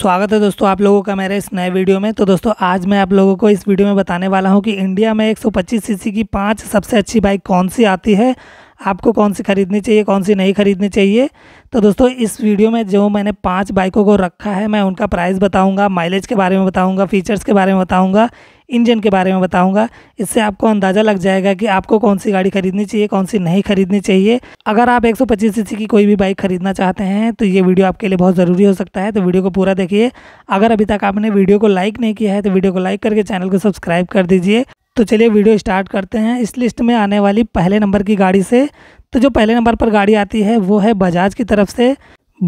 स्वागत है दोस्तों आप लोगों का मेरे इस नए वीडियो में तो दोस्तों आज मैं आप लोगों को इस वीडियो में बताने वाला हूं कि इंडिया में 125 सीसी की पांच सबसे अच्छी बाइक कौन सी आती है आपको कौन सी खरीदनी चाहिए कौन सी नहीं खरीदनी चाहिए तो दोस्तों इस वीडियो में जो मैंने पांच बाइकों को रखा है मैं उनका प्राइस बताऊंगा माइलेज के बारे में बताऊंगा फीचर्स के बारे में बताऊंगा इंजन के बारे में बताऊंगा इससे आपको अंदाज़ा लग जाएगा कि आपको कौन सी गाड़ी खरीदनी चाहिए कौन सी नहीं खरीदनी चाहिए अगर आप एक सौ की कोई भी बाइक खरीदना चाहते हैं तो ये वीडियो आपके लिए बहुत ज़रूरी हो सकता है तो वीडियो को पूरा देखिए अगर अभी तक आपने वीडियो को लाइक नहीं किया है तो वीडियो को लाइक करके चैनल को सब्सक्राइब कर दीजिए तो चलिए वीडियो स्टार्ट करते हैं इस लिस्ट में आने वाली पहले नंबर की गाड़ी से तो जो पहले नंबर पर गाड़ी आती है वो है बजाज की तरफ से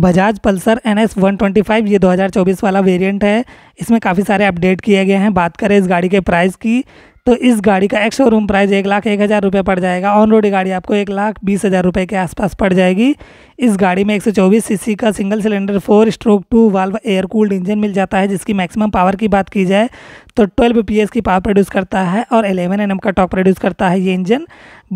Bajaj Pulsar N S one twenty five ये दो हज़ार चौबीस वाला वेरिएंट है इसमें काफ़ी सारे अपडेट किए गए हैं बात करें इस गाड़ी के प्राइस की तो इस गाड़ी का एक्स शोरूम प्राइस एक लाख एक हज़ार रुपये पड़ जाएगा ऑन रोड गाड़ी आपको एक लाख बीस हज़ार रुपये के आसपास पड़ जाएगी इस गाड़ी में 124 सीसी का single cylinder four stroke two valve air cooled engine मिल जाता है जिसकी मैक्सिमम पावर की बात की जाए तो 12 पी की पावर प्रोड्यूस करता है और 11 एनएम का टॉक प्रोड्यूस करता है ये इंजन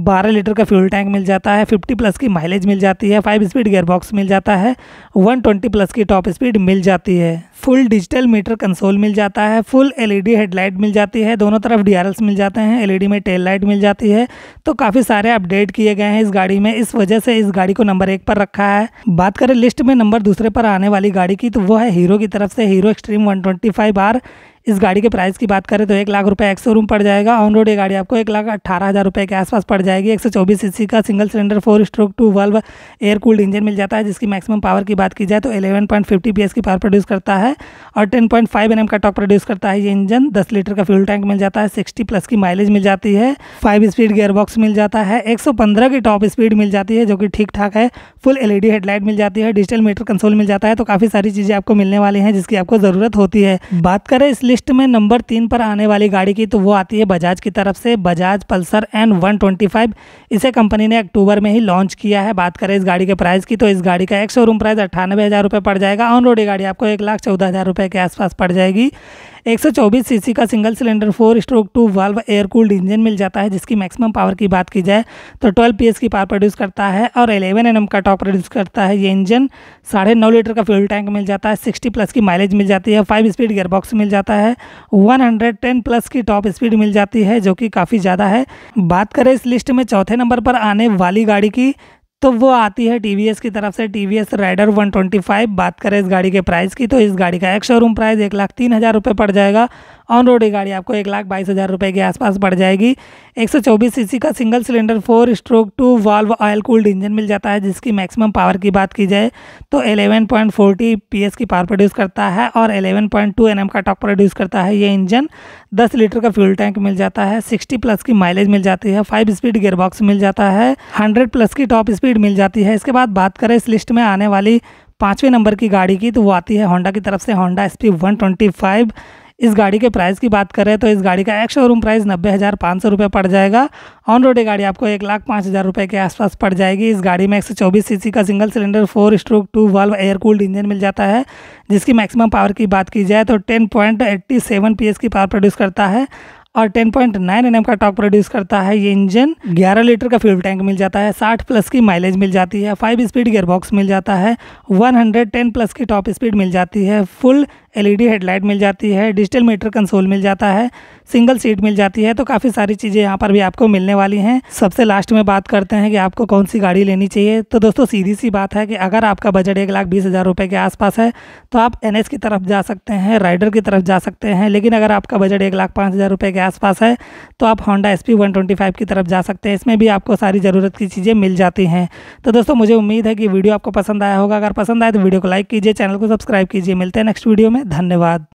12 लीटर का फ्यूल टैंक मिल जाता है 50 प्लस की माइलेज मिल जाती है 5 स्पीड गियर बॉक्स मिल जाता है 120 प्लस की टॉप स्पीड मिल जाती है फुल डिजिटल मीटर कंसोल मिल जाता है फुल एलईडी हेडलाइट मिल जाती है दोनों तरफ डी मिल जाते हैं एल में टेल लाइट मिल जाती है तो काफ़ी सारे अपडेट किए गए हैं इस गाड़ी में इस वजह से इस गाड़ी को नंबर एक पर रखा रखा है बात करें लिस्ट में नंबर दूसरे पर आने वाली गाड़ी की तो वो है हीरो की तरफ से Hero Xtreme one twenty five R इस गाड़ी के प्राइस की बात करें तो एक लाख रुपये एक्स रूम पड़ जाएगा ऑन रोड ये गाड़ी आपको एक लाख अट्ठारह हज़ार रुपये के आसपास पड़ जाएगी एक सौ चौबीस सी का single cylinder four stroke two valve air cooled engine मिल जाता है जिसकी मैक्सिमम पावर की बात की जाए तो eleven point fifty P S की पावर प्रोड्यूस करता है और ten point five N M का टॉक प्रोड्यूस करता है ये इंजन दस लीटर का फ्यूल टैंक मिल जाता है सिक्सटी प्लस की माइलेज मिल जाती है फाइव स्पीड गेयरबॉक्स मिल जाता है एक सौ पंद्रह की टॉप स्पीड मिल जाती है जो कि ठीक ठाक है full L E D headlight मिल जाती है डिजिटल मीटर कंसोल मिल जाता है तो काफ़ी सारी चीज़ें आपको मिलने वाली हैं जिसकी आपको ज़रूरत होती है बात करें इसलिए लिस्ट में नंबर तीन पर आने वाली गाड़ी की तो वो आती है बजाज की तरफ से Bajaj Pulsar N one twenty five इसे कंपनी ने अक्टूबर में ही लॉन्च किया है बात करें इस गाड़ी के प्राइस की तो इस गाड़ी का एक शोरूम प्राइस अट्ठानवे हज़ार रुपये पड़ जाएगा ऑन रोड गाड़ी आपको एक लाख चौदह हज़ार रुपये के आसपास पड़ जाएगी 124 सीसी का single cylinder four stroke two valve air cooled engine मिल जाता है जिसकी मैक्सिमम पावर की बात की जाए तो 12 पीएस की पावर प्रोड्यूस करता है और 11 एन का टॉप प्रोड्यूस करता है ये इंजन साढ़े नौ लीटर का फ्यूल टैंक मिल जाता है 60 प्लस की माइलेज मिल जाती है फाइव स्पीड गेयरबॉक्स मिल जाता है वन प्लस की टॉप स्पीड मिल जाती है जो कि काफ़ी ज़्यादा है बात करें इस लिस्ट में चौथे नंबर पर आने वाली गाड़ी की तो वो आती है टी की तरफ से T V S Raider one बात करें इस गाड़ी के प्राइस की तो इस गाड़ी का एक शोरूम प्राइस एक लाख तीन हज़ार रुपये पड़ जाएगा ऑन रोड गाड़ी आपको एक लाख बाईस हज़ार रुपये के आसपास पड़ जाएगी एक सौ चौबीस सीसी का single cylinder four stroke two valve oil cooled engine मिल जाता है जिसकी मैक्सिमम पावर की बात की जाए तो eleven point forty P S की पावर प्रोड्यूस करता है और eleven point two N M का टॉप प्रोड्यूस करता है ये इंजन दस लीटर का फ्यूल टैंक मिल जाता है सिक्सटी प्लस की माइलेज मिल जाती है फाइव स्पीड गेयरबॉक्स मिल जाता है हंड्रेड प्लस की टॉप स्पीड मिल जाती है इसके बाद बात करें इस लिस्ट में आने वाली पाँचवें नंबर की गाड़ी की तो वो आती है होंडा की तरफ से Honda S P one twenty five इस गाड़ी के प्राइस की बात करें तो इस गाड़ी का एक्स शोरूम प्राइस नब्बे हज़ार पाँच सौ रुपये पड़ जाएगा ऑन रोड गाड़ी आपको एक लाख पाँच हज़ार रुपये के आसपास पड़ जाएगी इस गाड़ी में एक सौ चौबीस सी का single cylinder four stroke two valve air cooled engine मिल जाता है जिसकी मैक्सिमम पावर की बात की जाए तो ten point eighty seven P S की पावर प्रोड्यूस करता है और 10.9 पॉइंट mm का टॉक प्रोड्यूस करता है ये इंजन 11 लीटर का फ्यूल टैंक मिल जाता है 60 प्लस की माइलेज मिल जाती है 5 स्पीड गियर बॉक्स मिल जाता है 110 प्लस की टॉप स्पीड मिल जाती है फुल एलईडी हेडलाइट मिल जाती है डिजिटल मीटर कंसोल मिल जाता है सिंगल सीट मिल जाती है तो काफ़ी सारी चीज़ें यहाँ पर भी आपको मिलने वाली हैं सबसे लास्ट में बात करते हैं कि आपको कौन सी गाड़ी लेनी चाहिए तो दोस्तों सीधी सी बात है कि अगर आपका बजट एक लाख बीस हज़ार रुपये के आसपास है तो आप एन की तरफ जा सकते हैं राइडर की तरफ जा सकते हैं लेकिन अगर आपका बजट एक लाख पाँच हज़ार रुपये के आसपास है तो आप Honda S P one twenty five की तरफ जा सकते हैं इसमें भी आपको सारी ज़रूरत की चीज़ें मिल जाती हैं तो दोस्तों मुझे उम्मीद है कि वीडियो आपको पसंद आया होगा अगर पसंद आए तो वीडियो को लाइक कीजिए चैनल को सब्सक्राइब कीजिए मिलते हैं नेक्स्ट वीडियो में धन्यवाद